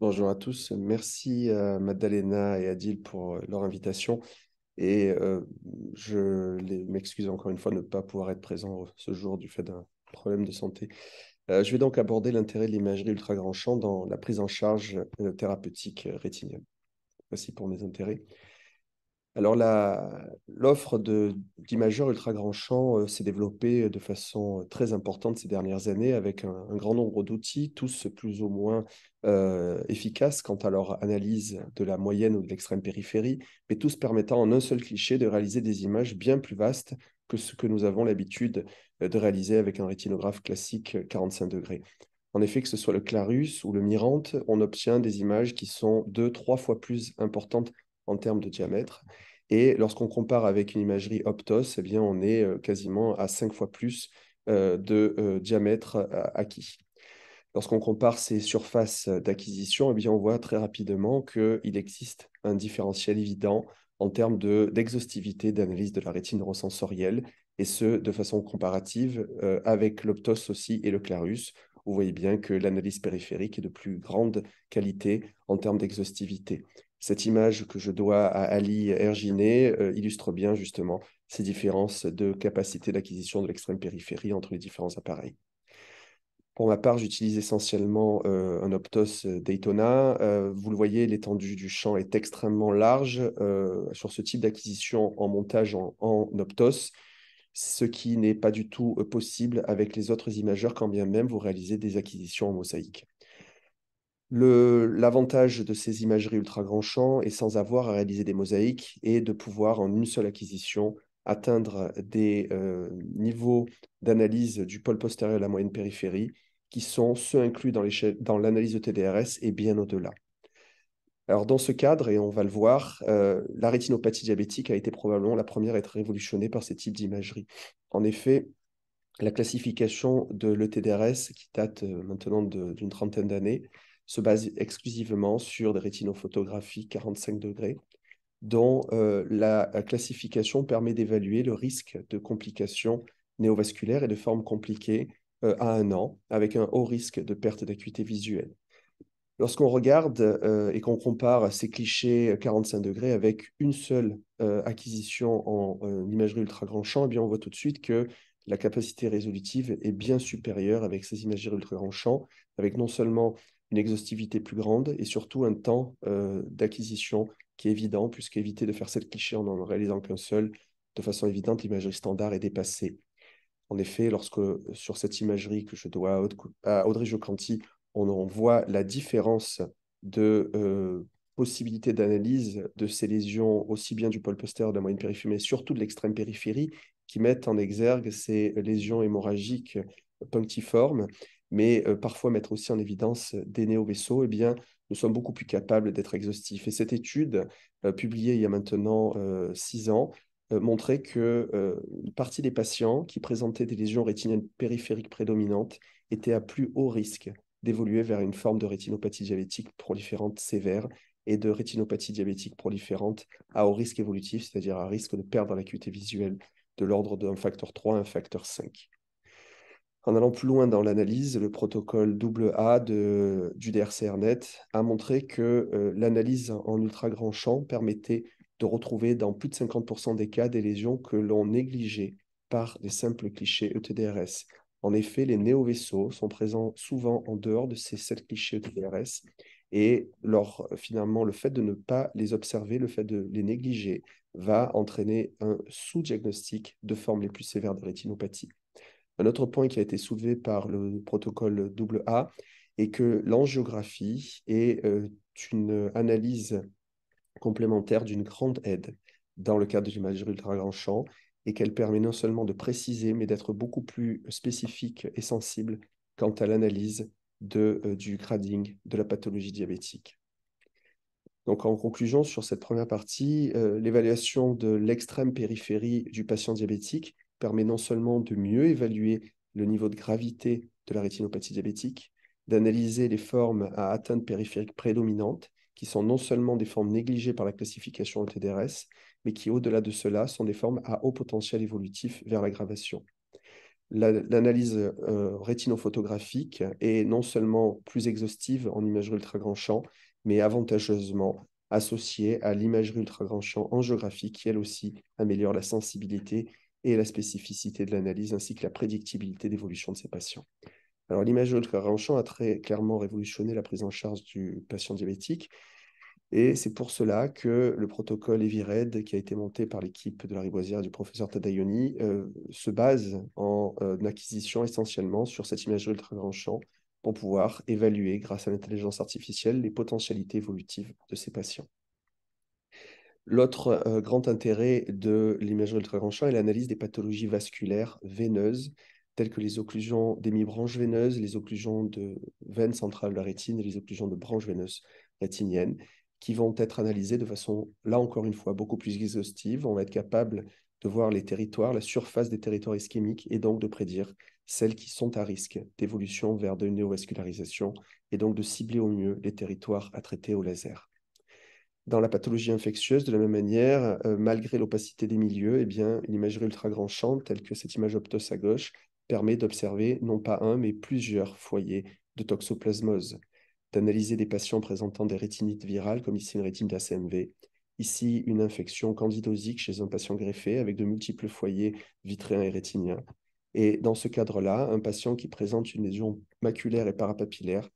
Bonjour à tous. Merci à euh, Madalena et Adil pour euh, leur invitation. Et euh, je m'excuse encore une fois de ne pas pouvoir être présent ce jour du fait d'un problème de santé. je vais donc aborder l'intérêt de l'imagerie ultra-grand champ dans la prise en charge thérapeutique rétinienne. Voici pour mes intérêts. Alors, l'offre d'imageurs ultra grand champ euh, s'est développée euh, de façon euh, très importante ces dernières années avec un, grand nombre d'outils, tous plus ou moins efficaces quant à leur analyse de la moyenne ou de l'extrême périphérie, mais tous permettant en un seul cliché de réaliser des images bien plus vastes que ce que nous avons l'habitude de réaliser avec un rétinographe classique 45 degrés. En effet, que ce soit le Clarus ou le Mirante, on obtient des images qui sont deux, trois fois plus importantes en termes de diamètre. Et lorsqu'on compare avec une imagerie Optos, eh bien, on est quasiment à 5 fois plus de diamètre acquis. Lorsqu'on compare ces surfaces d'acquisition, eh on voit très rapidement qu'il existe un différentiel évident en termes d'exhaustivité d'analyse de la rétine neurosensorielle, et ce, de façon comparative avec l'optos aussi et le clarus. Vous voyez bien que l'analyse périphérique est de plus grande qualité en termes d'exhaustivité. Cette image que je dois à Ali Erginé euh, illustre bien justement ces différences de capacité d'acquisition de l'extrême périphérie entre les différents appareils. Pour ma part, j'utilise essentiellement euh, un Optos euh, Daytona. vous le voyez, l'étendue du champ est extrêmement large sur ce type d'acquisition en montage en, Optos, ce qui n'est pas du tout possible avec les autres imageurs quand bien même vous réalisez des acquisitions en mosaïque. L'avantage de ces imageries ultra grand champ est sans avoir à réaliser des mosaïques et de pouvoir en une seule acquisition atteindre des euh, niveaux d'analyse du pôle postérieur à la moyenne périphérie qui sont ceux inclus dans l'analyse de TDRS et bien au-delà. Alors dans ce cadre, et on va le voir, euh, la rétinopathie diabétique a été probablement la première à être révolutionnée par ces types d'imagerie. En effet, la classification de l'ETDRS, qui date euh, maintenant d'une trentaine d'années, se base exclusivement sur des rétinophotographies 45 degrés, dont euh, la classification permet d'évaluer le risque de complications néovasculaires et de formes compliquées euh, à un an, avec un haut risque de perte d'acuité visuelle. Lorsqu'on regarde euh, et qu'on compare ces clichés 45 degrés avec une seule acquisition en imagerie ultra grand champ, eh bien on voit tout de suite que la capacité résolutive est bien supérieure avec ces imageries ultra avec non seulement une exhaustivité plus grande et surtout un temps euh, d'acquisition qui est évident, puisqu'éviter de faire cette cliché en en réalisant qu'un seul, de façon évidente, l'imagerie standard est dépassée. En effet, lorsque sur cette imagerie que je dois à Audrey Jocanti, on, voit la différence de euh, possibilité d'analyse de ces lésions aussi bien du pôle postérieur de la moyenne périphérie, mais surtout de l'extrême périphérie, qui mettent en exergue ces lésions hémorragiques punctiformes, mais euh, parfois mettre aussi en évidence des néovaisseaux, eh bien, nous sommes beaucoup plus capables d'être exhaustifs. Et cette étude, euh, publiée il y a maintenant euh, six ans, montrait que une partie des patients qui présentaient des lésions rétiniennes périphériques prédominantes étaient à plus haut risque d'évoluer vers une forme de rétinopathie diabétique proliférante sévère et de rétinopathie diabétique proliférante à haut risque évolutif, c'est-à-dire à risque de perdre l'acuité visuelle de l'ordre d'un facteur 3 à un facteur 5. En allant plus loin dans l'analyse, le protocole AA de, du DRCRNet a montré que euh, l'analyse en ultra grand champ permettait de retrouver dans plus de 50% des cas des lésions que l'on négligeait par des simples clichés ETDRS. En effet, les vaisseaux sont présents souvent en dehors de ces sept clichés ETDRS et finalement, le fait de ne pas les observer, le fait de les négliger, va entraîner un sous-diagnostic de formes les plus sévères de rétinopathie. Un autre point qui a été soulevé par le protocole AA est que l'angiographie est euh, une analyse complémentaire d'une grande aide dans le cadre de l'imagerie ultra-grand champ et qu'elle permet non seulement de préciser, mais d'être beaucoup plus spécifique et sensible quant à l'analyse de, euh, du grading, de la pathologie diabétique. Donc en conclusion sur cette première partie, euh, l'évaluation de l'extrême périphérie du patient diabétique permet non seulement de mieux évaluer le niveau de gravité de la rétinopathie diabétique, d'analyser les formes à atteinte périphérique prédominante, qui sont non seulement des formes négligées par la classification au TDRS, mais qui au-delà de cela sont des formes à haut potentiel évolutif vers l'aggravation l'analyse euh, rétinophotographique est non seulement plus exhaustive en imagerie ultra grand champ, mais avantageusement associée à l'imagerie ultra grand champ en géographie, qui elle aussi améliore la sensibilité et la spécificité de l'analyse, ainsi que la prédictibilité d'évolution de ces patients. Alors l'imagerie ultra grand champ a très clairement révolutionné la prise en charge du patient diabétique, et c'est pour cela que le protocole EVIRED, qui a été monté par l'équipe de la Riboisière et du professeur Tadayoni, euh, se base en euh, acquisition essentiellement sur cette imagerie ultra grand champ pour pouvoir évaluer, grâce à l'intelligence artificielle, les potentialités évolutives de ces patients. L'autre euh, grand intérêt de l'imagerie ultra grand champ est l'analyse des pathologies vasculaires veineuses, telles que les occlusions des mi-branches veineuses, les occlusions de veines centrales de la rétine et les occlusions de branches veineuses rétiniennes qui vont être analysées de façon, là encore une fois, beaucoup plus exhaustive. On va être capable de voir les territoires, la surface des territoires ischémiques et donc de prédire celles qui sont à risque d'évolution vers de néovascularisation et donc de cibler au mieux les territoires à traiter au laser. Dans la pathologie infectieuse, de la même manière, euh, malgré l'opacité des milieux, eh bien, une imagerie ultra grand champ, telle que cette image optos à gauche, permet d'observer non pas un, mais plusieurs foyers de toxoplasmose d'analyser des patients présentant des rétinites virales, comme ici une rétine d'ACMV, ici une infection candidosique chez un patient greffé avec de multiples foyers vitréens et rétiniens. Et dans ce cadre-là, un patient qui présente une lésion maculaire et parapapillaire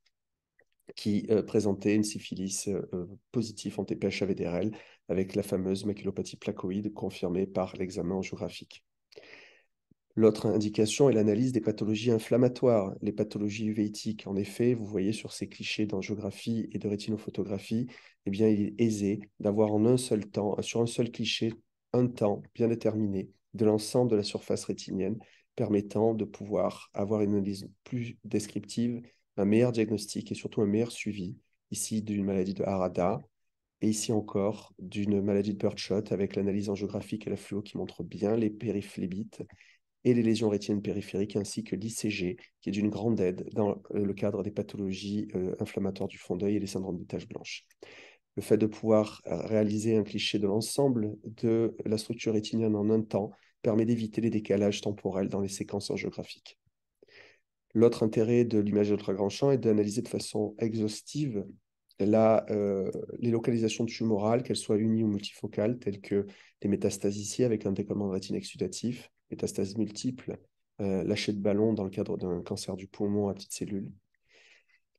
qui euh, présentait une syphilis euh, positive en TPH AVDRL avec la fameuse maculopathie placoïde confirmée par l'examen angiographique. L'autre indication est l'analyse des pathologies inflammatoires, les pathologies uvéitiques. En effet, vous voyez sur ces clichés d'angiographie et de rétinophotographie, eh bien, il est aisé d'avoir en un seul temps, euh, sur un seul cliché, un temps bien déterminé de l'ensemble de la surface rétinienne, permettant de pouvoir avoir une analyse plus descriptive, un meilleur diagnostic et surtout un meilleur suivi, ici d'une maladie de Harada, et ici encore d'une maladie de Birdshot avec l'analyse angiographique et la fluo qui montre bien les périphlébites et les lésions rétiniennes périphériques, ainsi que l'ICG, qui est d'une grande aide dans euh, le cadre des pathologies euh, inflammatoires du fond d'œil et les syndromes de taches blanches. Le fait de pouvoir euh, réaliser un cliché de l'ensemble de la structure rétinienne en un temps permet d'éviter les décalages temporels dans les séquences angiographiques. L'autre intérêt de l'image d'ultra-grand champ est d'analyser de façon exhaustive les localisations tumorales, qu'elles soient unies ou multifocales, telles que les métastases ici avec un décollement de rétine exudatif, métastases multiples, euh, lâcher de ballon dans le cadre d'un cancer du poumon à petites cellules.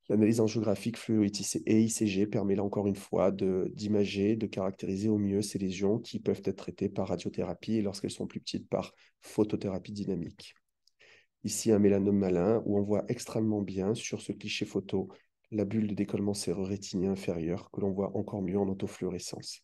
L'analyse angiographique fluo et ICG permet là encore une fois d'imager, de, caractériser au mieux ces lésions qui peuvent être traitées par radiothérapie et lorsqu'elles sont plus petites par photothérapie dynamique. Ici un mélanome malin où on voit extrêmement bien sur ce cliché photo la bulle de décollement séreux rétinien inférieur que l'on voit encore mieux en autofluorescence.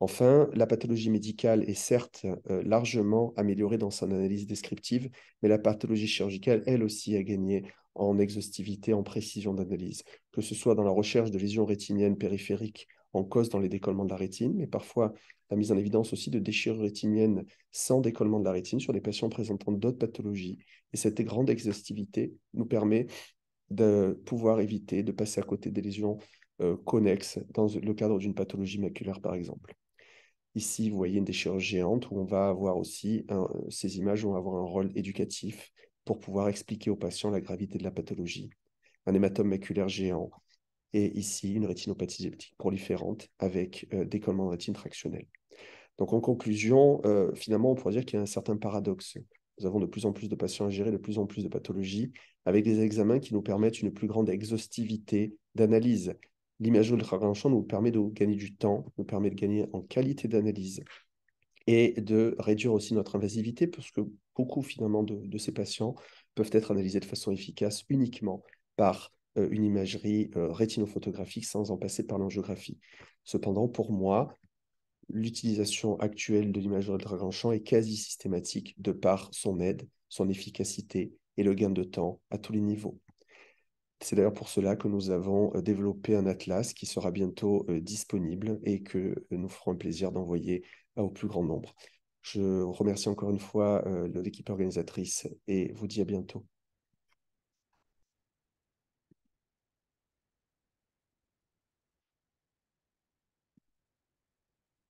Enfin, la pathologie médicale est certes euh, largement améliorée dans son analyse descriptive, mais la pathologie chirurgicale, elle aussi, a gagné en exhaustivité, en précision d'analyse, que ce soit dans la recherche de lésions rétiniennes périphériques en cause dans les décollements de la rétine, mais parfois la mise en évidence aussi de déchirures rétiniennes sans décollement de la rétine sur les patients présentant d'autres pathologies. Et cette grande exhaustivité nous permet de pouvoir éviter de passer à côté des lésions euh, connexes dans le cadre d'une pathologie maculaire, par exemple. Ici, vous voyez une déchirure géante où on va avoir aussi ces images vont avoir un rôle éducatif pour pouvoir expliquer aux patients la gravité de la pathologie. Un hématome maculaire géant et ici une rétinopathie diabétique proliférante avec décollement euh, de rétine tractionnelle. Donc en conclusion, euh, finalement, on pourrait dire qu'il y a un certain paradoxe. Nous avons de plus en plus de patients à gérer, de plus en plus de pathologies, avec des examens qui nous permettent une plus grande exhaustivité d'analyse, l'imagerie ultra champ nous permet de gagner du temps, nous permet de gagner en qualité d'analyse et de réduire aussi notre invasivité parce que beaucoup finalement de, ces patients peuvent être analysés de façon efficace uniquement par euh, une imagerie euh, rétinophotographique sans en passer par l'angiographie. Cependant, pour moi, l'utilisation actuelle de l'imagerie ultra-grand champ est quasi systématique de par son aide, son efficacité et le gain de temps à tous les niveaux. C'est d'ailleurs pour cela que nous avons euh, développé un atlas qui sera bientôt euh, disponible et que euh, nous ferons le plaisir d'envoyer au plus grand nombre. Je remercie encore une fois l'équipe organisatrice et vous dis à bientôt.